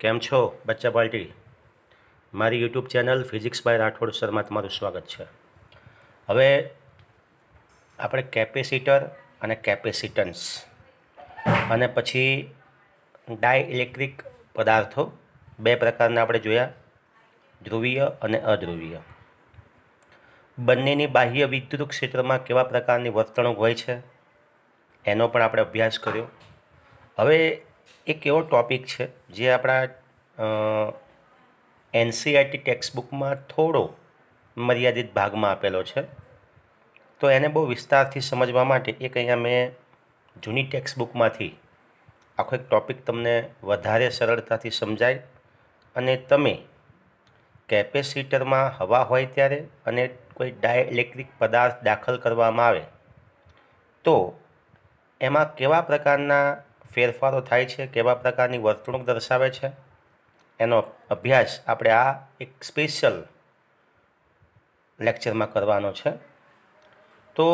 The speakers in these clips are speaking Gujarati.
કેમ છો બચ્ચા બાલ્ટી મારી YouTube channel physics by Rathod સરમાં તમારું સ્વાગત છે હવે આપણે કેપેસિટર અને કેપેસિટન્સ અને પછી ડાયઇલેક્ટ્રિક પદાર્થો બે પ્રકારના આપણે જોયા ધ્રુવીય અને અધ્રુવીય બંનેની બાહ્ય વિદ્યુત ક્ષેત્રમાં કેવા પ્રકારની વર્તણૂક હોય છે એનો પણ આપણે અભ્યાસ કર્યો હવે એક એવો ટૉપિક છે જે આપણા એનસીઆરટી ટેક્સ્ટ બુકમાં થોડો મર્યાદિત ભાગમાં આપેલો છે તો એને બહુ વિસ્તારથી સમજવા માટે એક અહીંયા મેં જૂની ટેક્સ્ટબુકમાંથી આખો એક ટૉપિક તમને વધારે સરળતાથી સમજાય અને તમે કેપેસિટરમાં હવા હોય ત્યારે અને કોઈ ડાયઇલેક્ટ્રિક પદાર્થ દાખલ કરવામાં આવે તો એમાં કેવા પ્રકારના ફેરફારો થાય છે કેવા પ્રકારની વર્તણૂક દર્શાવે છે એનો અભ્યાસ આપણે આ એક સ્પેશિયલ લેક્ચરમાં કરવાનો છે તો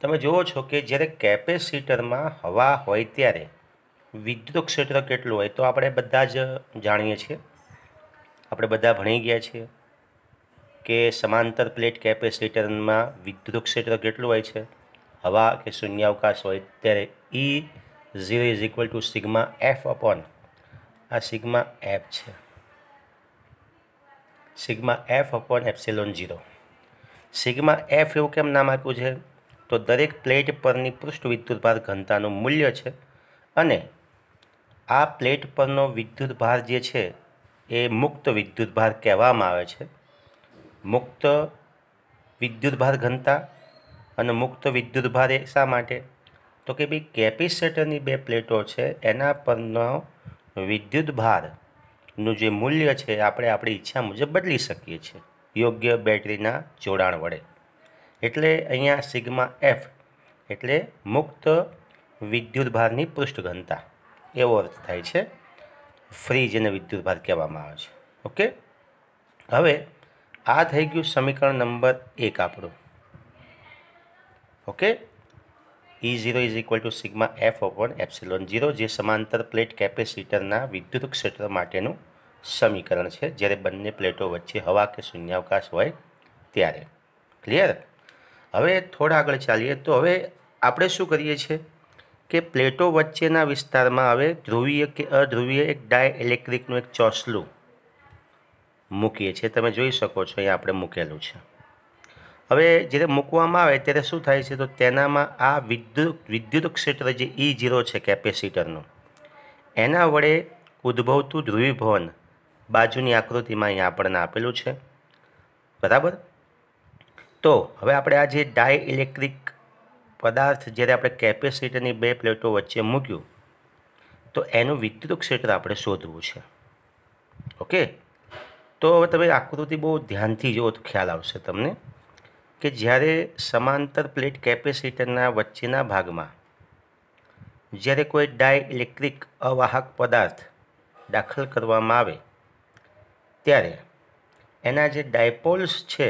તમે જુઓ છો કે જ્યારે કેપેસિટરમાં હવા હોય ત્યારે વિદ્યુત ક્ષેત્ર કેટલું હોય તો આપણે બધા જ જાણીએ છીએ આપણે બધા ભણી ગયા છીએ કે સમાંતર પ્લેટ કેપેસિટરમાં વિદ્યુત ક્ષેત્ર કેટલું હોય છે હવા કે શૂન્યાવકાશ હોય ત્યારે A zero is equal to sigma F upon આ સિગ્મા એફ છે sigma F upon epsilon zero sigma F એવું કેમ નામ આપ્યું છે તો દરેક પ્લેટ પરની પૃષ્ઠ વિદ્યુતભાર ઘનતાનું મૂલ્ય છે અને આ પ્લેટ પરનો વિદ્યુતભાર જે છે એ મુક્ત વિદ્યુતભાર કહેવામાં આવે છે મુક્ત વિદ્યુતભાર ઘનતા અને મુક્ત વિદ્યુતભાર એ શા માટે તો કે ભાઈ કેપેસિટરની બે પ્લેટો છે એના પરનો વિદ્યુત ભારનું જે મૂલ્ય છે આપણે આપણી ઈચ્છા મુજબ બદલી શકીએ છીએ યોગ્ય બેટરીના જોડાણ વડે એટલે અહીંયા સિગ્મા એફ એટલે મુક્ત વિદ્યુત ભારની પૃષ્ઠ એવો અર્થ થાય છે ફ્રી જેને વિદ્યુત ભાર કહેવામાં આવે છે ઓકે હવે આ થઈ ગયું સમીકરણ નંબર એક આપણું okay E zero is equal to sigma F upon epsilon zero જે સમાંતર પ્લેટ કેપેસિટરના વિદ્યુત ક્ષેત્ર માટેનું સમીકરણ છે જ્યારે બંને પ્લેટો વચ્ચે હવા કે શૂન્યાવકાશ હોય ત્યારે ક્લિયર હવે થોડા આગળ ચાલીએ તો હવે આપણે શું કરીએ છીએ કે પ્લેટો વચ્ચેના વિસ્તારમાં હવે ધ્રુવીય કે અધ્રુવીય એક ડાય ઇલેક્ટ્રિકનું એક ચોસલું મૂકીએ છીએ તમે જોઈ શકો છો અહીંયા આપણે મૂકેલું છે હવે જ્યારે મૂકવામાં આવે ત્યારે શું થાય છે તો તેનામાં આ વિદ્યુત વિદ્યુત ક્ષેત્ર જે ઈ જીરો છે કેપેસિટરનું એના વડે ઉદ્ભવતું ધ્રુવીભવન બાજુની આકૃતિમાં અહીંયા આપણને આપેલું છે બરાબર તો હવે આપણે આ જે ડાય ઇલેક્ટ્રિક પદાર્થ જ્યારે આપણે કેપેસિટરની બે પ્લેટો વચ્ચે મૂક્યું તો એનું વિદ્યુત ક્ષેત્ર આપણે શોધવું છે ઓકે તો હવે તમે આકૃતિ બહુ ધ્યાનથી જુઓ તો ખ્યાલ આવશે તમને કે જ્યારે સમાંતર પ્લેટ કેપેસિટરના વચ્ચેના ભાગમાં જ્યારે કોઈ ડાયઇલેક્ટ્રિક અવાહક પદાર્થ દાખલ કરવામાં આવે ત્યારે એના જે ડાયપોલ્સ છે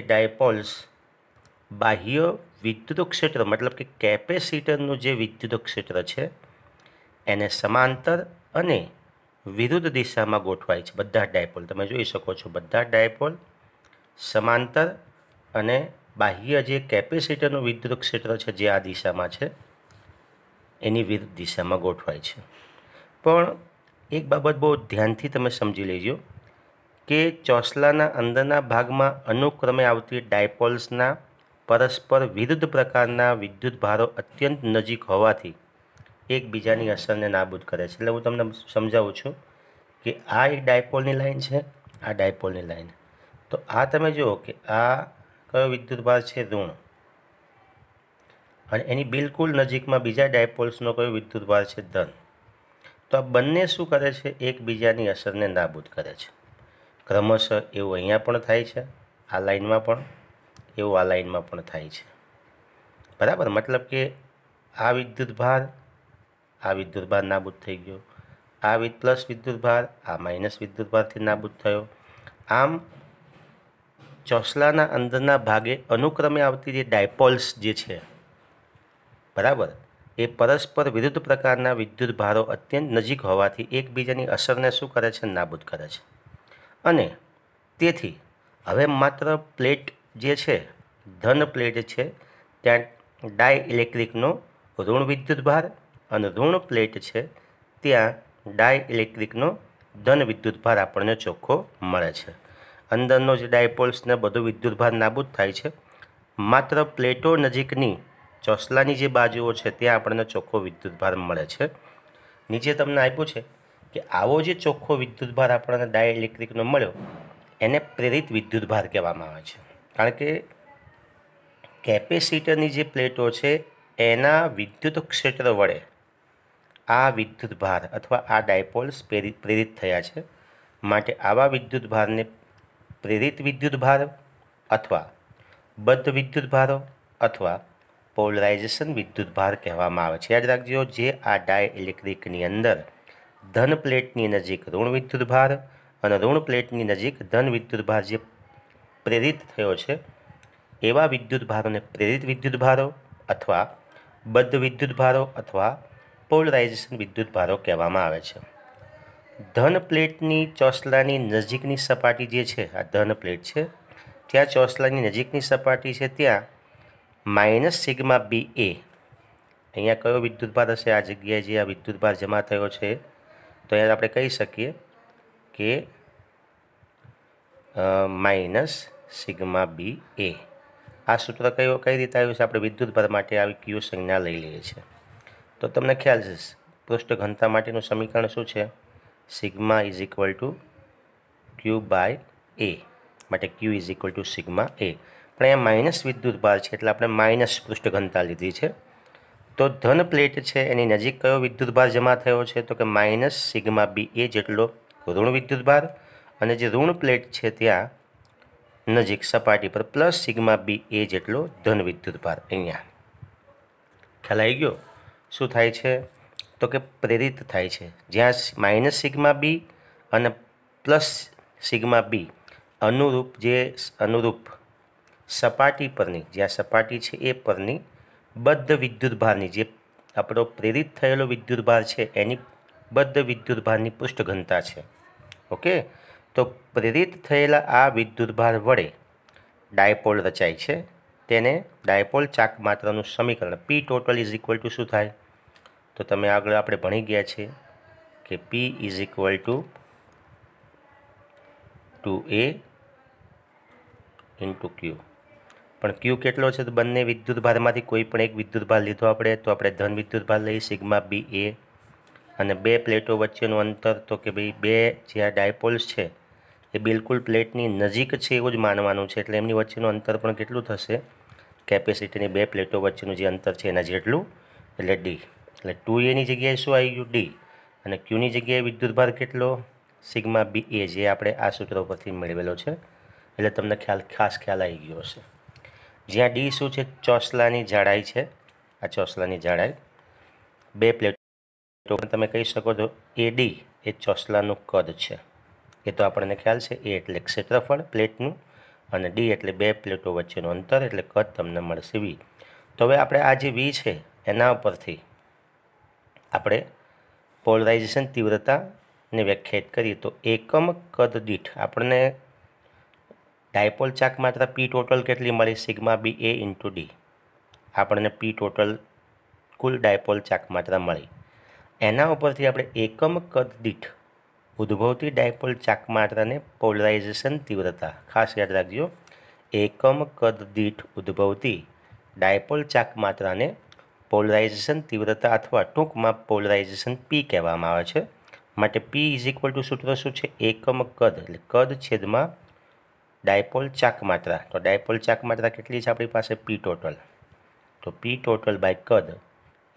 એ ડાયપોલ્સ બાહ્ય વિદ્યુત ક્ષેત્ર મતલબ કે કેપેસિટરનું જે વિદ્યુત ક્ષેત્ર છે એને સમાંતર અને વિરુદ્ધ દિશામાં ગોઠવાય છે બધા ડાયપોલ તમે જોઈ શકો છો બધા ડાયપોલ સમાંતર અને બાહ્ય જે કેપેસિટરનું વિદ્યુત ક્ષેત્ર છે જે આ દિશામાં છે એની વિરુદ્ધ દિશામાં ગોઠવાય છે પણ એક બાબત બહુ ધ્યાનથી તમે સમજી લેજો કે ચોસલાના અંદરના ભાગમાં અનુક્રમે આવતી ડાયપોલ્સના પરસ્પર વિરુદ્ધ પ્રકારના વિદ્યુત ભારો અત્યંત નજીક હોવાથી એકબીજાની અસરને નાબૂદ કરે છે એટલે હું તમને સમજાવું છું કે આ એક ડાયપોલની લાઇન છે આ ડાયપોલની લાઇન તો આ તમે જુઓ કે આ કયો વિદ્યુતભાર છે ઋણ અને એની બિલકુલ નજીકમાં બીજા ડાયપોલ્સનો કયો વિદ્યુતભાર છે ધન તો આ બંને શું કરે છે એકબીજાની અસરને નાબૂદ કરે છે ક્રમશઃ એવું અહીંયા પણ થાય છે આ લાઇનમાં પણ એવું આ લાઇનમાં પણ થાય છે બરાબર મતલબ કે આ વિદ્યુતભાર આ વિદ્યુતભાર નાબૂદ થઈ ગયો આ પ્લસ વિદ્યુતભાર આ માઇનસ વિદ્યુતભારથી નાબૂદ થયો આમ ચોસલાના અંદરના ભાગે અનુક્રમે આવતી જે ડાયપોલ્સ જે છે બરાબર એ પરસ્પર વિરુદ્ધ પ્રકારના વિદ્યુત ભારો અત્યંત નજીક હોવાથી એકબીજાની અસરને શું કરે છે નાબૂદ કરે છે અને તેથી હવે માત્ર પ્લેટ જે છે ધન પ્લેટ છે ત્યાં ડાય ઇલેક્ટ્રિકનો ઋણ ભાર અને ઋણ પ્લેટ છે ત્યાં ડાય ઇલેક્ટ્રિકનો ધન ભાર આપણને ચોખ્ખો મળે છે અંદરનો જે ડાયપોલ્સને ને બધો વિદ્યુતભાર નાબૂદ થાય છે માત્ર પ્લેટો નજીકની ચોસલાની જે બાજુઓ છે ત્યાં આપણને ચોખ્ખો વિદ્યુતભાર મળે છે નીચે તમને આપ્યું છે કે આવો જે ચોખ્ખો વિદ્યુતભાર આપણને ડાયઇલેક્ટ્રિકનો મળ્યો એને પ્રેરિત વિદ્યુતભાર કહેવામાં આવે છે કારણ કે કેપેસિટરની જે પ્લેટો છે એના વિદ્યુત ક્ષેત્ર વડે આ વિદ્યુતભાર અથવા આ ડાયપોલ્સ પ્રેરિત થયા છે માટે આવા વિદ્યુતભારને પ્રેરિત વિદ્યુતભાર અથવા બદ્ધ વિદ્યુતભારો અથવા પોલરાઇઝેશન વિદ્યુતભાર કહેવામાં આવે છે યાદ રાખજો જે આ ડાયઇલેક્ટ્રિકની અંદર ધન પ્લેટની નજીક ઋણ વિદ્યુતભાર અને ઋણ પ્લેટની નજીક ધન વિદ્યુતભાર જે પ્રેરિત થયો છે એવા વિદ્યુતભારોને પ્રેરિત વિદ્યુતભારો અથવા બદ્ધ વિદ્યુતભારો અથવા પોલરાઇઝેશન વિદ્યુતભારો કહેવામાં આવે છે ધન પ્લેટની ચોસલાની નજીકની સપાટી જે છે આ ધન પ્લેટ છે ત્યાં ચોસલાની નજીકની સપાટી છે ત્યાં માઇનસ સિગ્મા બી એ અહીંયા કયો વિદ્યુતભાર હશે આ જગ્યાએ જે આ વિદ્યુતભાર જમા થયો છે તો અહીંયા આપણે કહી શકીએ કે માઇનસ સિગ્મા બી એ આ સૂત્ર કયો કઈ રીતે આવ્યું છે આપણે વિદ્યુતભાર માટે આવી ક્યુ સંજ્ઞા લઈ લઈએ છીએ તો તમને ખ્યાલ છે પૃષ્ઠ ઘનતા માટેનું સમીકરણ શું છે sigma is equal to Q by A માટે Q is equal to sigma A પણ અહીંયા માઇનસ વિદ્યુત ભાર છે એટલે આપણે માઇનસ પૃષ્ઠઘનતા લીધી છે તો ધન પ્લેટ છે એની નજીક કયો વિદ્યુત ભાર જમા થયો છે તો કે માઇનસ સિગ્મા બી એ જેટલો ઋણ વિદ્યુત ભાર અને જે ઋણ પ્લેટ છે ત્યાં નજીક સપાટી પર પ્લસ સિગ્મા બી એ જેટલો ધન વિદ્યુત ભાર અહીંયા ખ્યાલ આવી ગયો શું થાય છે તો કે પ્રેરિત થાય છે જ્યાં માઇનસ સિગ્મા બી અને પ્લસ સિગ્મા બી અનુરૂપ જે અનુરૂપ સપાટી પરની જ્યાં સપાટી છે એ પરની બદ્ધ વિદ્યુતભારની જે આપણો પ્રેરિત થયેલો વિદ્યુતભાર છે એની બદ્ધ વિદ્યુતભારની પૃષ્ઠઘનતા છે ઓકે તો પ્રેરિત થયેલા આ વિદ્યુતભાર વડે ડાયપોલ રચાય છે તેને ડાયપોલ ચાક માત્રનું સમીકરણ P total is equal to શું થાય તો તમે આગળ આપણે ભણી ગયા છે કે P is equal to two A into Q પણ ક્યુ કેટલો છે તો બંને વિદ્યુત ભારમાંથી કોઈ પણ એક વિદ્યુત વિદ્યુતભાર લીધો આપણે તો આપણે ધન વિદ્યુત વિદ્યુતભાર લઈએ સિગ્મા બી એ અને બે પ્લેટો વચ્ચેનું અંતર તો કે ભાઈ બે જે આ ડાયપોલ્સ છે એ બિલકુલ પ્લેટની નજીક છે એવું જ માનવાનું છે એટલે એમની વચ્ચેનું અંતર પણ કેટલું થશે કેપેસિટીની બે પ્લેટો વચ્ચેનું જે અંતર છે એના જેટલું એટલે ડી એટલે ટુ એની જગ્યાએ શું આવી ગયું ડી અને ક્યુની જગ્યાએ વિદ્યુતભાર કેટલો સિગ્મા બી એ જે આપણે આ સૂત્ર પરથી મેળવેલો છે એટલે તમને ખ્યાલ ખાસ ખ્યાલ આવી ગયો હશે જ્યાં ડી શું છે ચોસલાની જાડાઈ છે આ ચોસલાની જાડાઈ બે પ્લેટો તમે કહી શકો છો એ ડી એ ચોસલાનું કદ છે એ તો આપણને ખ્યાલ છે એ એટલે ક્ષેત્રફળ પ્લેટનું અને ડી એટલે બે પ્લેટો વચ્ચેનું અંતર એટલે કદ તમને મળશે વી તો હવે આપણે આ જે વી છે એના ઉપરથી આપણે પોલરાઇઝેશન તીવ્રતાને વ્યાખ્યાયિત કરીએ તો એકમ કદ દીઠ આપણને ડાયપોલ ચાક માત્રા પી ટોટલ કેટલી મળી sigma B A into D આપણને પી ટોટલ કુલ ડાયપોલ ચાક માત્રા મળી એના ઉપરથી આપણે એકમ કદ દીઠ ઉદ્ભવતી ડાયપોલ ચાક માત્રાને પોલરાઇઝેશન તીવ્રતા ખાસ યાદ રાખજો એકમ કદ દીઠ ઉદ્ભવતી ડાયપોલ ચાક માત્રાને પોલરાઇઝેશન તીવ્રતા અથવા ટૂંકમાં પોલરાઇઝેશન પી કહેવામાં આવે છે માટે પી ઇઝ ઇક્વલ ટુ સૂત્ર શું છે એકમ કદ એટલે કદ છેદમાં ડાયપોલ ચાક માત્રા તો ડાયપોલ ચાક માત્રા કેટલી છે આપણી પાસે પી ટોટલ તો પી ટોટલ બાય કદ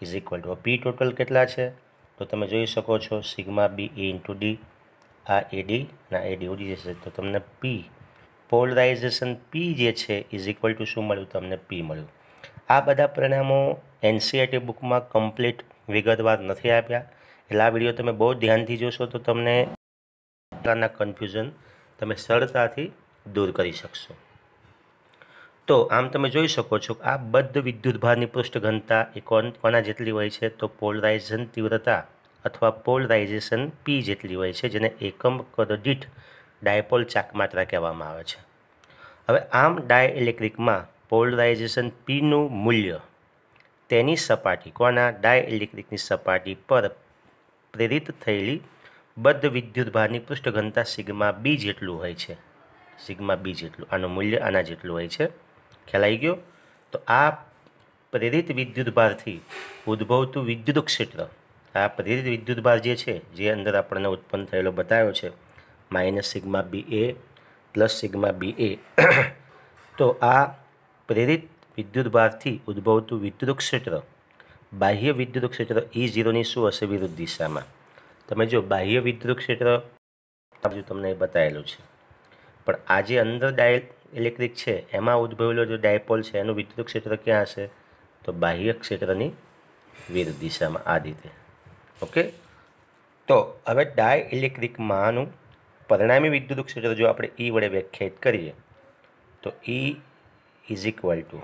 is equal to P total કેટલા છે તો તમે જોઈ શકો છો sigma B A into D આ એડી ના એડી ઉડી જશે તો તમને પી પોલરાઇઝેશન પી જે છે ઇઝ ઇક્વલ ટુ શું મળ્યું તમને પી મળ્યું આ બધા પરિણામો એનસીઆરટી e બુકમાં કમ્પ્લીટ વિગતવાર નથી આપ્યા એટલે આ વિડીયો તમે બહુ ધ્યાનથી જોશો તો તમને પ્રકારના કન્ફ્યુઝન તમે સરળતાથી દૂર કરી શકશો તો આમ તમે જોઈ શકો છો કે આ બદ્ધ વિદ્યુતભારની પૃષ્ઠ ઘનતા એ કોના જેટલી હોય છે તો પોલરાઇઝન તીવ્રતા અથવા પોલરાઇઝેશન પી જેટલી હોય છે જેને એકમ કદ દીઠ ડાયપોલ ચાકમાત્રા કહેવામાં આવે છે હવે આમ ડાયઇલેક્ટ્રિકમાં પોલરાઇઝેશન પીનું મૂલ્ય તેની સપાટી કોના ડાયઇલેક્ટ્રિકની સપાટી પર પ્રેરિત થયેલી બદ્ધ વિદ્યુત ભારની પૃષ્ઠઘનતા સિગ્મા બી જેટલું હોય છે સિગ્મા બી જેટલું આનું મૂલ્ય આના જેટલું હોય છે ખ્યાલ આવી ગયો તો આ પ્રેરિત વિદ્યુત ભારથી ઉદ્ભવતું વિદ્યુત ક્ષેત્ર આ પ્રેરિત વિદ્યુત ભાર જે છે જે અંદર આપણને ઉત્પન્ન થયેલો બતાવ્યો છે minus sigma B A plus sigma B A તો આ પ્રેરિત વિદ્યુતભારથી ઉદ્ભવતું વિદ્યુત ક્ષેત્ર બાહ્ય વિદ્યુત ક્ષેત્ર ઈ ઝીરોની શું હશે વિરુદ્ધ દિશામાં તમે જો બાહ્ય વિદ્યુત ક્ષેત્ર બાજુ તમને બતાવેલું છે પણ આ જે અંદર ડાય ઇલેક્ટ્રિક છે એમાં ઉદ્ભવેલો જે ડાયપોલ છે એનું વિદ્યુત ક્ષેત્ર ક્યાં હશે તો બાહ્ય ક્ષેત્રની વિરુદ્ધ દિશામાં આ રીતે ઓકે તો હવે ડાય ઇલેક્ટ્રિકમાંનું પરિણામી વિદ્યુત ક્ષેત્ર જો આપણે ઈ e વડે વ્યાખ્યાયિત કરીએ તો E e is equal to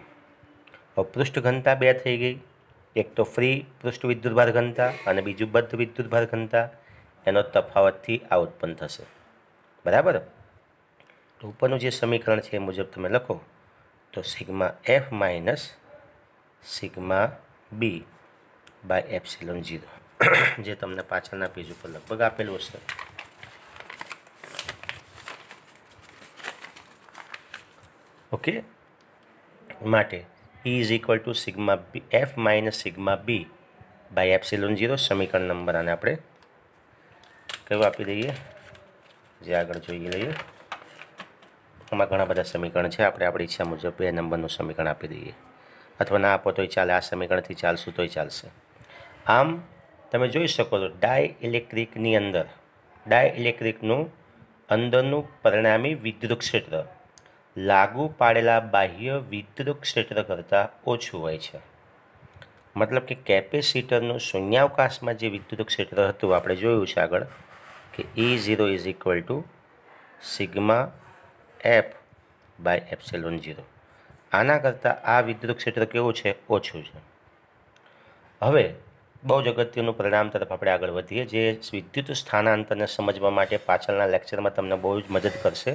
પૃષ્ઠ ઘનતા બે થઈ ગઈ એક તો ફ્રી પૃષ્ઠ વિદ્યુતભાર ઘનતા અને બીજું બદ્ધ વિદ્યુતભાર ઘનતા એનો તફાવતથી આ ઉત્પન્ન થશે બરાબર તો ઉપરનું જે સમીકરણ છે એ મુજબ તમે લખો તો sigma F minus sigma B by epsilon zero જે તમને પાછળના પેજ ઉપર લગભગ આપેલું હશે ઓકે માટે E is equal to sigma B F minus sigma B by epsilon zero સમીકરણ નંબર આને આપણે કયું આપી દઈએ જે આગળ જોઈએ લઈએ આમાં ઘણા બધા સમીકરણ છે આપણે આપણી ઈચ્છા મુજબ બે નંબરનું સમીકરણ આપી દઈએ અથવા ના આપો તોય ચાલે આ સમીકરણથી ચાલશું તોય ચાલશે આમ તમે જોઈ શકો છો ડાય ઇલેક્ટ્રિકની અંદર ડાય ઇલેક્ટ્રિકનું અંદરનું પરિણામી વિદ્યુત ક્ષેત્ર લાગુ પાડેલા બાહ્ય વિદ્યુત ક્ષેત્ર કરતાં ઓછું હોય છે મતલબ કે કેપેસિટરનું શૂન્યાવકાશમાં જે વિદ્યુત ક્ષેત્ર હતું આપણે જોયું છે આગળ કે E zero is equal to sigma F by epsilon zero આના કરતાં આ વિદ્યુત ક્ષેત્ર કેવું છે ઓછું છે હવે બહુ જ અગત્યનું પરિણામ તરફ આપણે આગળ વધીએ જે વિદ્યુત સ્થાનાંતરને સમજવા માટે પાછળના લેક્ચરમાં તમને બહુ જ મદદ કરશે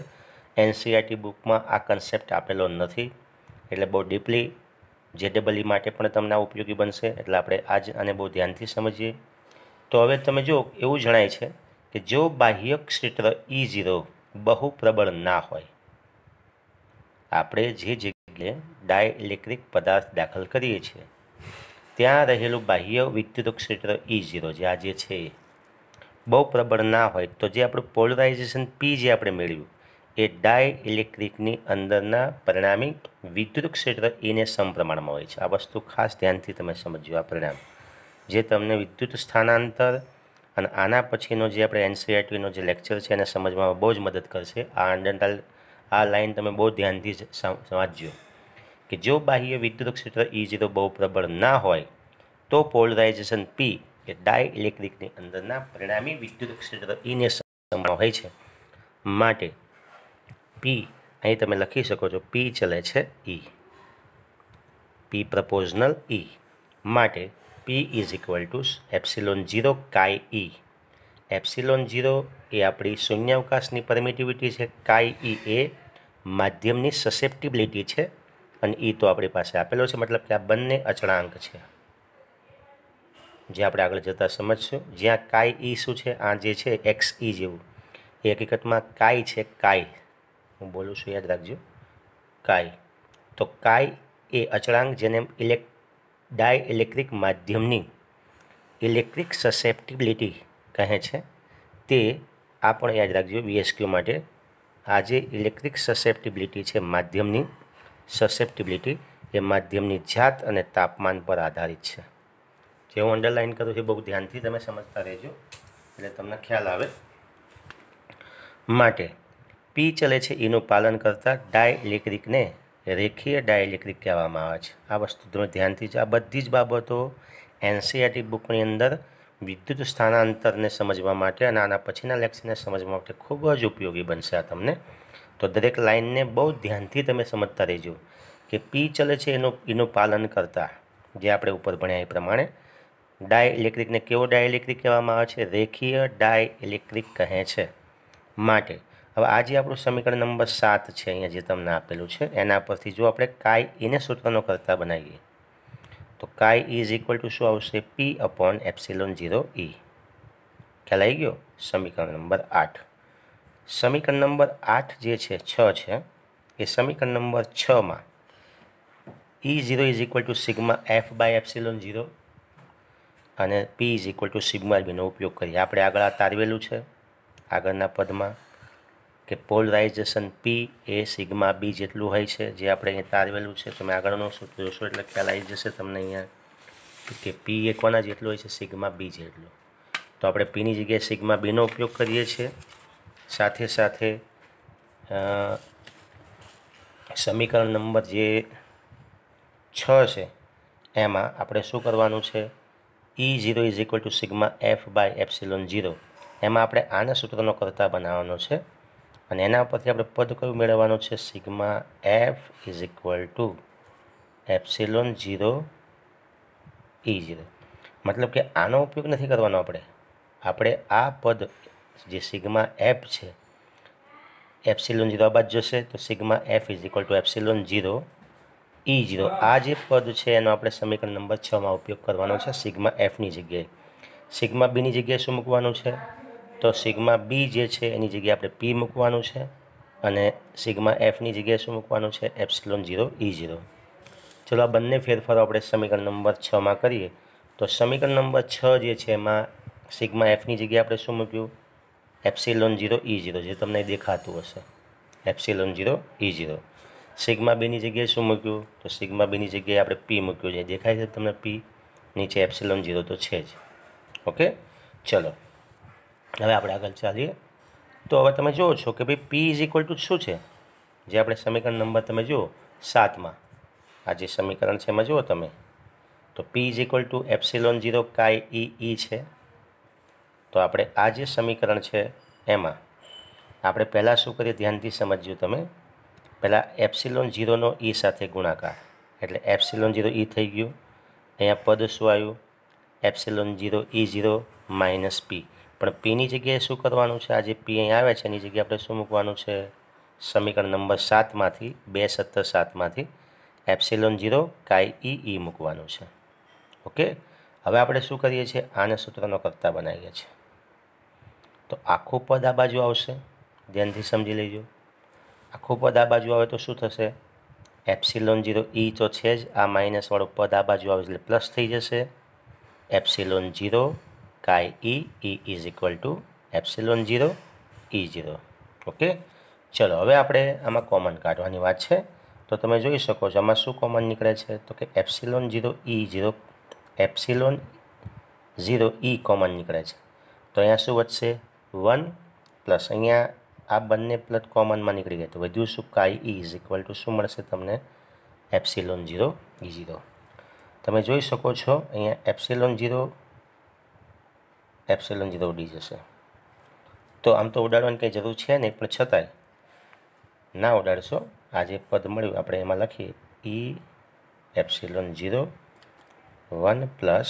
એનસીઆરટી બુકમાં આ કન્સેપ્ટ આપેલો નથી એટલે બહુ ડીપલી જે જેડબલઈ માટે પણ તમને ઉપયોગી બનશે એટલે આપણે આજ આને બહુ ધ્યાનથી સમજીએ તો હવે તમે જો એવું જણાય છે કે જો બાહ્ય ક્ષેત્ર ઈ e ઝીરો બહુ પ્રબળ ના હોય આપણે જે જગ્યાએ ડાયઇલેક્ટ્રિક પદાર્થ દાખલ કરીએ છીએ ત્યાં રહેલું બાહ્ય વિદ્યુત ક્ષેત્ર ઈ e ઝીરો જે આજે છે બહુ પ્રબળ ના હોય તો જે આપણું પોલરાઇઝેશન પી જે આપણે મેળવ્યું એ ડાયઇલેક્ટ્રિકની અંદરના પરિણામી વિદ્યુત ક્ષેત્ર એને e સમપ્રમાણમાં હોય છે આ વસ્તુ ખાસ ધ્યાનથી તમે સમજો આ પરિણામ જે તમને વિદ્યુત સ્થાનાંતર અને આના પછીનો જે આપણે એનસીઆરટીનો e જે લેક્ચર છે એને સમજવામાં બહુ જ મદદ કરશે આ અંડરટાલ આ લાઇન તમે બહુ ધ્યાનથી વાંચજો કે જો બાહ્ય વિદ્યુત ક્ષેત્ર ઈ e જીરો બહુ પ્રબળ ના હોય તો પોલરાઇઝેશન પી એ ડાયઇલેક્ટ્રિકની અંદરના પરિણામી વિદ્યુત ક્ષેત્ર ઈને સમપ્રમાણ હોય છે માટે પી અહીં તમે લખી શકો છો પી ચલે છે ઈ પી પ્રપોઝનલ ઈ માટે P is equal to epsilon zero chi E epsilon zero એ આપણી શૂન્યાવકાશની પરમિટિવિટી છે કાય ઈ e એ માધ્યમની સસેપ્ટિબિલિટી છે અને ઈ e તો આપણી પાસે આપેલો છે મતલબ કે આ બંને અચળાંક છે જે આપણે આગળ જતાં સમજશું જ્યાં કાય ઈ e શું છે આ જે છે એક્સ ઈ જેવું એ હકીકતમાં કાય છે કાય હું બોલું છું યાદ રાખજો કાય તો કાય એ અચળાંક જેને ઇલેક ડાય ઇલેક્ટ્રિક માધ્યમની ઇલેક્ટ્રિક સસેપ્ટિબિલિટી કહે છે તે આ પણ યાદ રાખજો વીએસક્યુ માટે આ જે ઇલેક્ટ્રિક સસેપ્ટિબિલિટી છે માધ્યમની સસેપ્ટિબિલિટી એ માધ્યમની જાત અને તાપમાન પર આધારિત છે જે હું અંડરલાઇન કરું છું બહુ ધ્યાનથી તમે સમજતા રહેજો એટલે તમને ખ્યાલ આવે માટે પી ચલે છે એનું પાલન કરતા ડાયલેક્ટ્રિકને રેખીય ડાયલેક્રિક કહેવામાં આવે છે આ વસ્તુ તમે ધ્યાનથી આ બધી જ બાબતો એનસીઆરટી બુકની અંદર વિદ્યુત સ્થાનાંતરને સમજવા માટે અને આના પછીના લેક્ચરને સમજવા માટે ખૂબ જ ઉપયોગી બનશે આ તમને તો દરેક લાઇનને બહુ ધ્યાનથી તમે સમજતા રહેજો કે પી ચલે છે એનું એનું પાલન કરતા જે આપણે ઉપર ભણ્યા એ પ્રમાણે ડાયઇલેક્ટ્રિકને કેવો ડાયઇલેક્ટ્રિક કહેવામાં આવે છે રેખીય ડાયઇલેક્ટ્રિક કહે છે માટે હવે આજે આપણું સમીકરણ નંબર સાત છે અહીંયા જે તમને આપેલું છે એના પરથી જો આપણે કાય એને e સૂત્રનો કરતા બનાવીએ તો કાય ઇઝ ઇક્વલ ટુ શું આવશે P upon epsilon zero E ખ્યાલ આવી ગયો સમીકરણ નંબર આઠ સમીકરણ નંબર આઠ જે છે છ છે એ સમીકરણ નંબર છમાં E zero is equal to sigma F by epsilon zero અને P is equal to sigma બીનો ઉપયોગ કરીએ આપણે આગળ આ તારવેલું છે આગળના પદમાં કે પોલરાઇઝેશન પી એ સિગ્મા બી જેટલું હોય છે જે આપણે અહીંયા તારવેલું છે તમે આગળનો સૂત્ર જોશો એટલે ખ્યાલ આવી જશે તમને અહીંયા કે પી એ કોના જેટલું હોય છે સિગ્મા બી જેટલું તો આપણે પીની જગ્યાએ સિગ્મા બીનો ઉપયોગ કરીએ છીએ સાથે સાથે સમીકરણ નંબર જે છ છે એમાં આપણે શું કરવાનું છે E zero is equal to sigma F by epsilon zero એમાં આપણે આના સૂત્રનો કરતા બનાવવાનો છે અને એના ઉપરથી આપણે પદ કયું મેળવવાનું છે sigma F is equal to epsilon zero E e zero મતલબ કે આનો ઉપયોગ નથી કરવાનો આપણે આપણે આ પદ જે સિગ્મા એફ છે એપ્સિલોન ઝીરો આ બાજુ જશે તો sigma F is equal to epsilon zero E e zero આ જે પદ છે એનો આપણે સમીકરણ નંબર છમાં ઉપયોગ કરવાનો છે સિગ્મા એફની જગ્યાએ સિગ્મા બીની જગ્યાએ શું મૂકવાનું છે તો સિગ્મા બી જે છે એની જગ્યાએ આપણે પી મૂકવાનું છે અને સિગ્મા એફની જગ્યાએ શું મૂકવાનું છે epsilon zero E e zero ચલો આ બંને ફેરફારો આપણે સમીકરણ નંબર છમાં કરીએ તો સમીકરણ નંબર છ જે છે એમાં સિગ્મા એફની જગ્યાએ આપણે શું મૂક્યું epsilon zero E e zero જે તમને દેખાતું હશે epsilon zero E e zero sigma બીની જગ્યાએ શું મૂક્યું તો સિગમા બીની જગ્યાએ આપણે પી મૂક્યું છે દેખાય છે તમને પી નીચે એપ્સિલોન ઝીરો તો છે જ ઓકે ચલો હવે આપણે આગળ ચાલીએ તો હવે તમે જુઓ છો કે ભાઈ પી ઇઝ ઇક્વલ ટુ શું છે જે આપણે સમીકરણ નંબર તમે જુઓ સાતમાં આ જે સમીકરણ છે એમાં જુઓ તમે તો P is equal to epsilon zero chi E ઈ છે તો આપણે આ જે સમીકરણ છે એમાં આપણે પહેલાં શું કરીએ ધ્યાનથી સમજ્યું તમે પહેલાં એપ્સિલોન ઝીરોનો ઈ સાથે ગુણાકાર એટલે એપ્સિલોન ઝીરો ઈ થઈ ગયું અહીંયા પદ શું આવ્યું epsilon zero E zero minus P પણ પીની જગ્યાએ શું કરવાનું છે આ જે પી અહીં આવે છે એની જગ્યાએ આપણે શું મૂકવાનું છે સમીકરણ નંબર સાતમાંથી બે સત્તર સાતમાંથી એપ્સિલોન જીરો કાય ઈ ઈ મૂકવાનું છે ઓકે હવે આપણે શું કરીએ છીએ આને સૂત્રનો કરતા બનાવીએ છીએ તો આખું પદ આ બાજુ આવશે ધ્યાનથી સમજી લેજો આખું પદ આ બાજુ આવે તો શું થશે એપ્સિલોન જીરો ઈ તો છે જ આ માઇનસવાળું પદ આ બાજુ આવે એટલે પ્લસ થઈ જશે epsilon zero chi e e is equal to epsilon zero E zero okay ચલો હવે આપણે આમાં કોમન કાઢવાની વાત છે તો તમે જોઈ શકો છો આમાં શું કોમન નીકળે છે તો કે epsilon zero E zero epsilon zero E common નીકળે છે તો અહીંયા શું વધશે વન પ્લસ અહીંયા આ બંને પ્લસ કોમનમાં નીકળી ગયા તો વધ્યું શું કાય ઈ ઇઝ ઇક્વલ ટુ શું મળશે તમને એપ્સિલોન ઝીરો ઈ ઝીરો તમે જોઈ શકો છો અહીંયા એપ્સિલોન ઝીરો એપ્સેલન જીરો ઉડી જશે તો આમ તો ઉડાડવાની કંઈ જરૂર છે નહીં પણ છતાંય ના ઉડાડશો આ જે પદ મળ્યું આપણે એમાં લખીએ E e epsilon zero one plus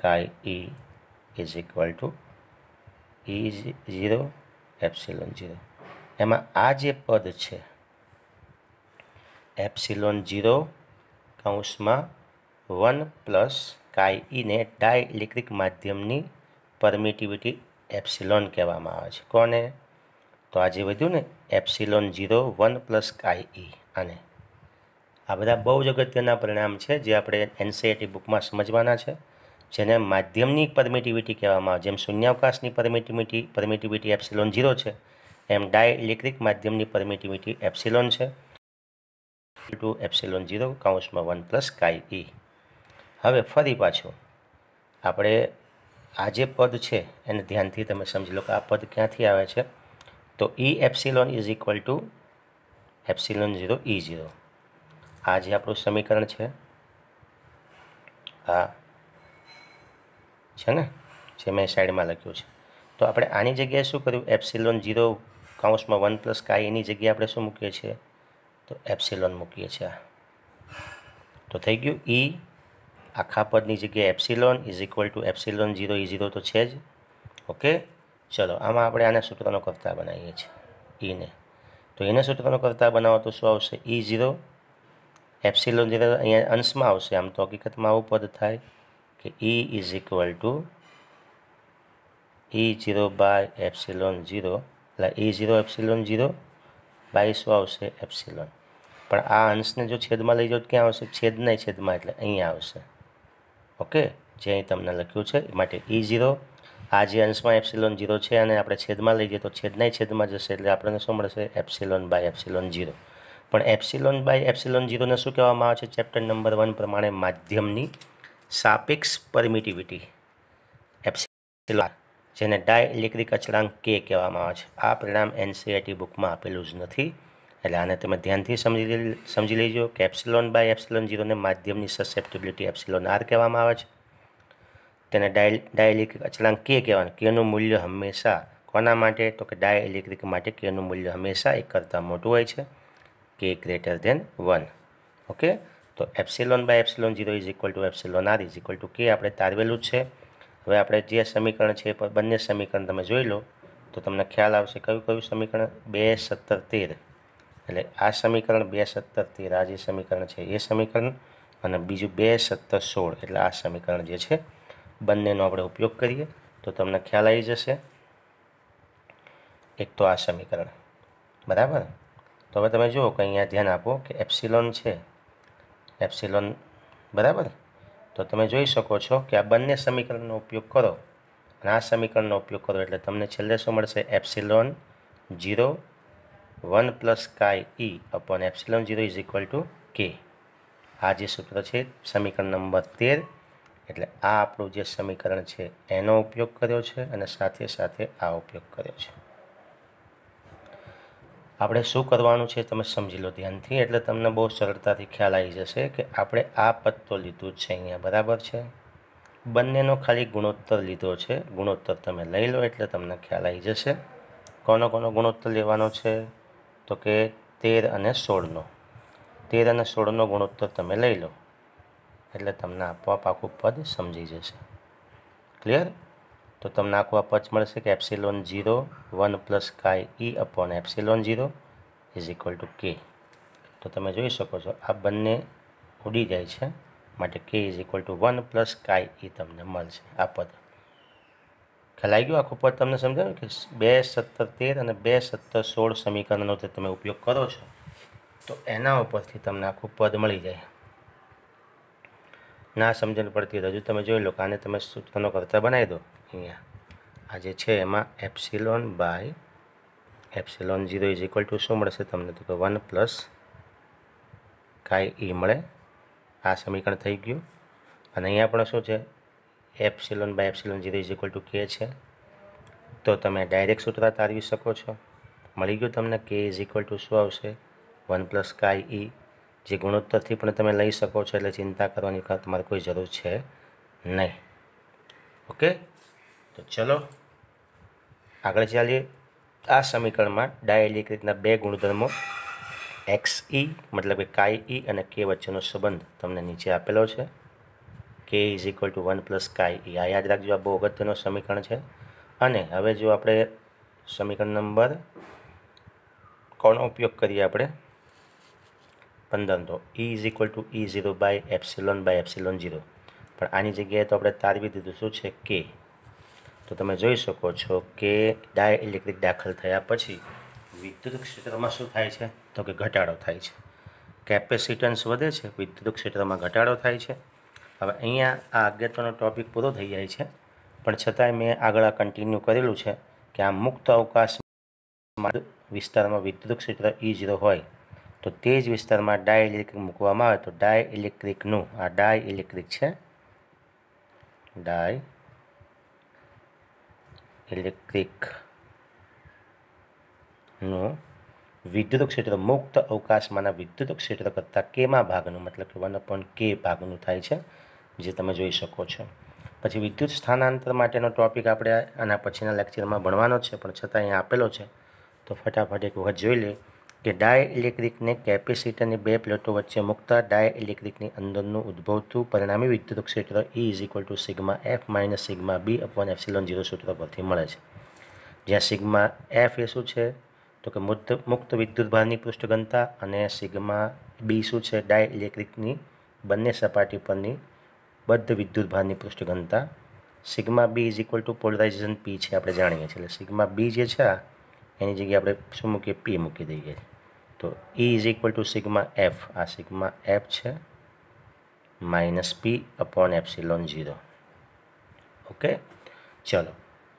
chi E is equal to E zero epsilon zero એમાં આ જે પદ છે એપ્સિલોન ઝીરો કૌંસમાં વન પ્લસ કાય કાયઈને ડાયઇલેક્ટ્રિક માધ્યમની પરમિટિવિટી એપ્સિલોન કહેવામાં આવે છે કોને તો આજે વધ્યું ને epsilon zero one plus chi E અને આ બધા બહુ જ અગત્યના પરિણામ છે જે આપણે એનસીઆરટી બુકમાં e સમજવાના છે જેને માધ્યમની પરમિટિવિટી કહેવામાં આવે જેમ શૂન્યાવકાશની પરમિટિવિટી પરમિટિવિટી એપ્સિલોન ઝીરો છે એમ ડાયઇલેક્ટ્રિક માધ્યમની પરમિટિવિટી એપ્સિલોન છે ટુ એપ્સિલોન ઝીરો કાઉન્સમાં વન પ્લસ કાય ઈ હવે ફરી પાછો આપણે આ જે પદ છે એને ધ્યાનથી તમે સમજી લો કે આ પદ ક્યાંથી આવે છે તો E epsilon is equal to epsilon zero E zero આ જે આપણું સમીકરણ છે આ છે ને જે મેં સાઈડમાં લખ્યું છે તો આપણે આની જગ્યાએ શું કર્યું એપ્સિલોન ઝીરો કાઉન્સમાં વન પ્લસ કાય એની જગ્યાએ આપણે શું મૂકીએ છીએ તો એપ્સિલોન મૂકીએ છીએ તો થઈ ગયું ઈ e આખા પદની જગ્યાએ epsilon is equal to epsilon zero E zero તો છે જ ઓકે ચલો આમાં આપણે આના સૂત્રનો કરતા બનાવીએ છીએ ઈને e તો એને સૂત્રનો કરતા બનાવો તો શું આવશે E e zero epsilon zero અહીંયા અંશમાં આવશે આમ તો હકીકતમાં આવું પદ થાય કે E is equal to E zero by epsilon zero એટલે E e zero epsilon zero by શું આવશે એપ્સિલોન પણ આ અંશને જો છેદમાં લઈ જાઓ તો ક્યાં આવશે છેદ નહીં છેદમાં એટલે અહીંયા આવશે ઓકે જે અહીં તમને લખ્યું છે માટે ઈ e ઝીરો આ જે અંશમાં એપ્સિલોન ઝીરો છે અને આપણે છેદમાં લઈ જઈએ તો છેદના છેદમાં જશે એટલે આપણને શું મળશે એપ્સિલોન બાય એપ્સિલોન ઝીરો પણ એપ્સિલોન બાય એપ્સિલોન ઝીરોને શું કહેવામાં આવે છે ચેપ્ટર નંબર વન પ્રમાણે માધ્યમની સાપેક્ષ પરમિટિવિટી એપ્સિલોન જેને ડાય ઇલેક્ટ્રિક અચળાંક કે કહેવામાં આવે છે આ પરિણામ એનસીઆઈટી બુકમાં e આપેલું જ નથી એટલે આને તમે ધ્યાનથી સમજી સમજી લેજો કે એપ્સિલોન બાય એપ્સિલોન જીરોને માધ્યમની સસેપ્ટેબિલિટી એપ્સિલોન આર કહેવામાં આવે છે તેને ડાયલ ડાયલિક્રિક અચળાંક કે કહેવાનું કેનું મૂલ્ય હંમેશા કોના માટે તો કે ડાયલેક્ટ્રિક માટે કેનું મૂલ્ય હંમેશા એક કરતાં મોટું હોય છે કે ગ્રેટર ધેન વન ઓકે તો epsilon by epsilon zero is equal to epsilon R is equal to કે આપણે તારવેલું જ છે હવે આપણે જે સમીકરણ છે એ બંને સમીકરણ તમે જોઈ લો તો તમને ખ્યાલ આવશે કયું કયું સમીકરણ બે સત્તર તેર એટલે આ સમીકરણ બે સત્તર તેર આ સમીકરણ છે એ સમીકરણ અને બીજું બે સત્તર સોળ એટલે આ સમીકરણ જે છે બંનેનો આપણે ઉપયોગ કરીએ તો તમને ખ્યાલ આવી જશે એક તો આ સમીકરણ બરાબર તો હવે તમે જુઓ કે અહીંયા ધ્યાન આપો કે એપ્સિલોન છે એપ્સિલોન બરાબર તો તમે જોઈ શકો છો કે આ બંને સમીકરણનો ઉપયોગ કરો અને આ સમીકરણનો ઉપયોગ કરો એટલે તમને છેલ્લે શું મળશે epsilon zero one plus chi E upon epsilon zero is equal to કે આ જે સૂત્ર છે સમીકરણ નંબર તેર એટલે આ આપણું જે સમીકરણ છે એનો ઉપયોગ કર્યો છે અને સાથે સાથે આ ઉપયોગ કર્યો છે આપણે શું કરવાનું છે તમે સમજી લો ધ્યાનથી એટલે તમને બહુ સરળતાથી ખ્યાલ આવી જશે કે આપણે આ પત્તો લીધું છે અહીંયા બરાબર છે બંનેનો ખાલી ગુણોત્તર લીધો છે ગુણોત્તર તમે લઈ લો એટલે તમને ખ્યાલ આવી જશે કોનો કોનો ગુણોત્તર લેવાનો છે તો કે તેર અને સોળનો તેર અને સોળનો ગુણોત્તર તમે લઈ લો એટલે તમને આપવા પાકું પદ સમજી જશે ક્લિયર તો તમને આખું આ પદ મળશે કે epsilon zero one plus chi E upon epsilon zero is equal to કે તો તમે જોઈ શકો છો આ બંને ઉડી જાય છે માટે કે is equal to one plus chi E તમને મળશે આ પદ ખ્યાલ ગયો આખું પદ તમને સમજાવ્યું કે બે સત્તર તેર અને બે સત્તર સોળ સમીકરણનો જે તમે ઉપયોગ કરો છો તો એના ઉપરથી તમને આખું પદ મળી જાય ના સમજણ પડતી રજૂ તમે જોઈ લો કે આને તમે સૂત્રનો કરતા બનાવી દો અહીંયા આ જે છે એમાં epsilon by epsilon zero is equal to શું મળશે તમને તો કે વન પ્લસ કાંઈ ઈ મળે આ સમીકરણ થઈ ગયું અને અહીંયા પણ શું છે epsilon by epsilon zero is equal to કે છે તો તમે ડાયરેક્ટ સૂત્ર તારવી શકો છો મળી ગયું તમને કે ઇઝ ઇક્વલ ટુ શું આવશે વન પ્લસ કાઈ ઈ જે ગુણોત્તરથી પણ તમે લઈ શકો છો એટલે ચિંતા કરવાની તમારે કોઈ જરૂર છે નહીં ઓકે તો ચલો આગળ ચાલીએ આ સમીકરણમાં ડાયલેક્ટ્રિકના બે ગુણધર્મો એક્સ ઈ e, મતલબ કે કાય ઈ e અને કે વચ્ચેનો સંબંધ તમને નીચે આપેલો છે કે is equal to one plus chi E આ યાદ રાખજો આ બહુ અગત્યનું સમીકરણ છે અને હવે જો આપણે સમીકરણ નંબર કોનો ઉપયોગ કરીએ આપણે પંદરનો E is equal to E zero by epsilon by epsilon zero પણ આની જગ્યાએ તો આપણે તારવી દીધું શું છે કે તો તમે જોઈ શકો છો કે ડાય ઇલેક્ટ્રિક દાખલ થયા પછી વિદ્યુત ક્ષેત્રમાં શું થાય છે તો કે ઘટાડો થાય છે કેપેસિટન્સ વધે છે વિદ્યુત ક્ષેત્રમાં ઘટાડો થાય છે હવે અહીંયા આ અગત્યનો ટૉપિક પૂરો થઈ જાય છે પણ છતાંય મેં આગળ કન્ટિન્યુ કરેલું છે કે આ મુક્ત અવકાશ વિસ્તારમાં વિદ્યુત ક્ષેત્ર ઈ ઝીરો હોય તો તે જ વિસ્તારમાં ડાય મૂકવામાં આવે તો ડાય ઇલેક્ટ્રિકનું આ ડાય ઇલેક્ટ્રિક છે ડાય ઇલેક્ટ્રિકનું વિદ્યુત ક્ષેત્ર મુક્ત અવકાશમાંના વિદ્યુત ક્ષેત્ર કરતાં કેમાં ભાગનું મતલબ કે વન અપોન કે ભાગનું થાય છે જે તમે જોઈ શકો છો પછી વિદ્યુત સ્થાનાંતર માટેનો ટોપિક આપણે આના પછીના લેક્ચરમાં ભણવાનો છે પણ છતાં અહીંયા આપેલો છે તો ફટાફટ એક વખત જોઈ લઈએ કે ડાયઇલેક્ટ્રિકને કેપેસિટરની બે પ્લેટો વચ્ચે મૂકતા ડાયઇલેક્ટ્રિકની અંદરનું ઉદ્ભવતું પરિણામી વિદ્યુત ક્ષેત્ર E is equal to sigma F minus sigma B upon epsilon zero સૂત્ર પરથી મળે છે જ્યાં સિગ્મા એફ એ શું છે તો કે મુક્ત મુક્ત વિદ્યુત ભારની પૃષ્ઠ અને સિગ્મા બી શું છે ડાયઇલેક્ટ્રિકની બંને સપાટી પરની બદ્ધ વિદ્યુત ભારની પૃષ્ઠઘનતા sigma B is equal to polarisation P છે આપણે જાણીએ છીએ એટલે સિગ્મા બી જે છે એની જગ્યાએ આપણે શું મૂકીએ પી મૂકી દઈએ તો E is equal to sigma F આ સિગ્મા એફ છે minus P upon epsilon zero okay ચલો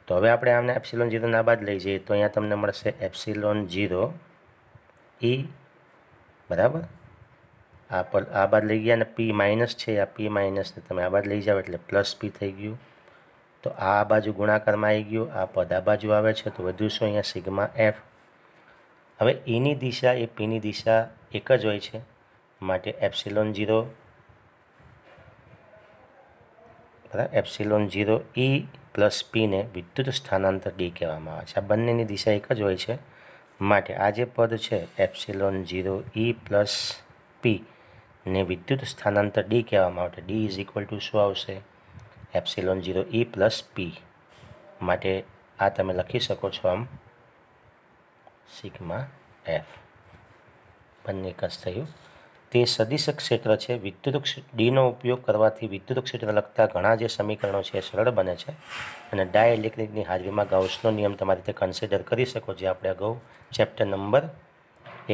તો હવે આપણે આમને એપ્સિલોન ઝીરોના બાદ લઈ જઈએ તો અહીંયા તમને મળશે એપ્સિલોન ઝીરો ઈ e. બરાબર આ પર આ બાદ લઈ ગયા અને પી માઇનસ છે આ પી માઇનસને તમે આ બાદ લઈ જાઓ એટલે પ્લસ પી થઈ ગયું તો આ બાજુ ગુણાકારમાં આવી ગયું આ પદ આ બાજુ આવે છે તો વધુ શું અહીંયા સિગ્મા એફ હવે એની e દિશા એ પીની દિશા એક જ હોય છે માટે એપ્સિલોન ઝીરો બરાબર epsilon zero E e plus પીને વિદ્યુત સ્થાનાંતર ડી કહેવામાં આવે છે આ બંનેની દિશા એક જ હોય છે માટે આ જે પદ છે epsilon zero E plus P ને વિદ્યુત સ્થાનાંતર ડી કહેવામાં આવે ડી ઇઝ ઇક્વલ ટુ શું આવશે epsilon zero E plus P માટે આ તમે લખી શકો છો આમ સિગ્મા એફ બંને કસ થયું તે સદિશ ક્ષેત્ર છે વિદ્યુત ડીનો ઉપયોગ કરવાથી વિદ્યુત ક્ષેત્ર લગતા ઘણા જે સમીકરણો છે એ સરળ બને છે અને ડાયઇલેક્ટ્રિકની હાજરીમાં ગાઉસનો નિયમ તમારી રીતે કન્સિડર કરી શકો જે આપણે અગાઉ ચેપ્ટર નંબર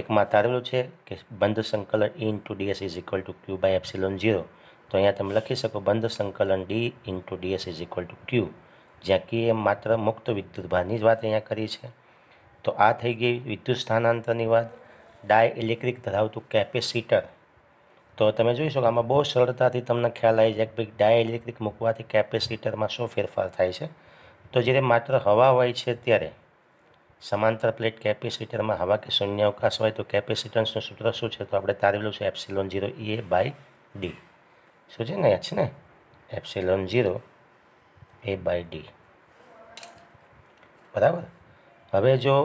એકમાં તારેલું છે કે બંધ સંકલન into DS is equal to Q by epsilon zero તો અહીંયા તમે લખી શકો બંધ સંકલન D into DS is equal to Q જ્યાં કે એ માત્ર મુક્ત વિદ્યુતભારની જ વાત અહીંયા કરી છે તો આ થઈ ગઈ વિદ્યુત સ્થાનાંતરની વાત ડાય ઇલેક્ટ્રિક ધરાવતું કેપેસિટર તો તમે જોઈ શકો આમાં બહુ સરળતાથી તમને ખ્યાલ આવી જાય કે ભાઈ ડાય ઇલેક્ટ્રિક મૂકવાથી કેપેસિટરમાં શું ફેરફાર થાય છે તો જ્યારે માત્ર હવા હોય છે ત્યારે સમાંતર પ્લેટ કેપેસિટરમાં હવા કે શૂન્યાવકાશ હોય તો કેપેસિટન્સનું સૂત્ર શું છે તો આપણે તારેલું છે epsilon zero A by D શું છે ને યાદ છે ને epsilon zero A by D બરાબર હવે જો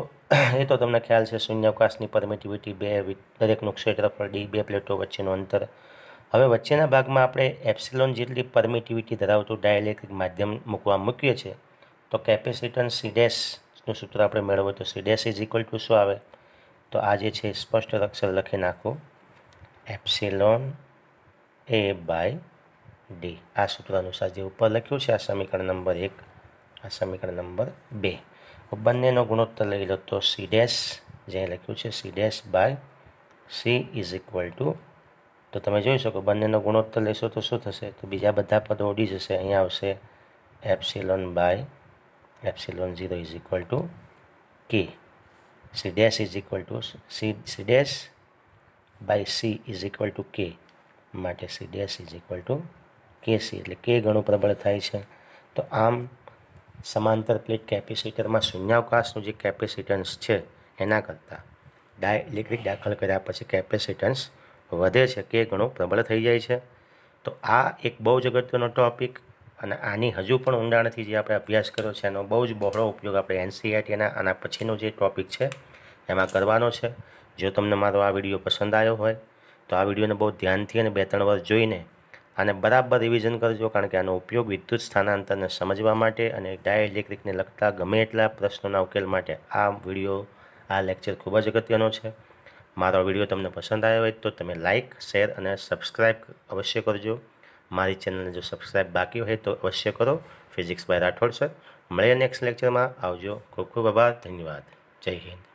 એ તો તમને ખ્યાલ છે શૂન્યાવકાશની પરમિટિવિટી બે દરેકનું ક્ષેત્રફળ ડી બે પ્લેટો વચ્ચેનું અંતર હવે વચ્ચેના ભાગમાં આપણે એપ્સિલોન જેટલી પરમિટિવિટી ધરાવતું ડાયલેક્ટ્રિક માધ્યમ મૂકવા મૂકીએ છીએ તો કેપેસિટન્સ સીડેશ નું સૂત્ર આપણે મેળવો તો C dash is equal to શું આવે તો આ જે છે સ્પષ્ટ અક્ષર લખી નાખો એપ્સિલોન એ બાય ડી આ સૂત્ર અનુસાર જે ઉપર લખ્યું છે આ સમીકરણ નંબર એક આ સમીકરણ નંબર બે બંનેનો ગુણોત્તર લઈ લો તો સી ડેશ જે લખ્યું છે C dash by C is equal to તો તમે જોઈ શકો બંનેનો ગુણોત્તર લેશો તો શું થશે તો બીજા બધા પદો ઉડી જશે અહીંયા આવશે epsilon by epsilon 0 is equal to k. C dash is equal to C, C dash by C is equal to k માટે C dash is equal to KC એટલે k ગણું પ્રબળ થાય છે તો આમ સમાંતર પ્લેટ કેપેસિટરમાં શૂન્યાવકાશનું જે કેપેસિટન્સ છે એના કરતાં ડાયઇલેક્ટ્રિક દાખલ કર્યા પછી કેપેસિટન્સ વધે છે કે ગણું પ્રબળ થઈ જાય છે તો આ એક બહુ જ અગત્યનો ટોપિક અને આની હજુ પણ ઊંડાણથી જે આપણે અભ્યાસ કર્યો છે એનો બહુ જ બહોળો ઉપયોગ આપણે એનસીઆરટીના e આના પછીનો જે ટૉપિક છે એમાં કરવાનો છે જો તમને મારો આ વિડીયો પસંદ આવ્યો હોય તો આ વિડીયોને બહુ ધ્યાનથી અને બે ત્રણ વર્ષ જોઈને આને બરાબર રિવિઝન કરજો કારણ કે આનો ઉપયોગ વિદ્યુત સ્થાનાંતરને સમજવા માટે અને ડાયઇલેક્ટ્રિકને લગતા ગમે એટલા પ્રશ્નોના ઉકેલ માટે આ વિડીયો આ લેક્ચર ખૂબ જ અગત્યનો છે મારો વિડીયો તમને પસંદ આવ્યો હોય તો તમે લાઇક શેર અને સબસ્ક્રાઈબ અવશ્ય કરજો મારી ચેનલને જો સબસ્ક્રાઈબ બાકી હોય તો અવશ્ય કરો ફિઝિક્સ બાય રાઠોડ સર મળીએ નેક્સ્ટ લેક્ચરમાં આવજો ખૂબ ખૂબ આભાર ધન્યવાદ જય હિન્દ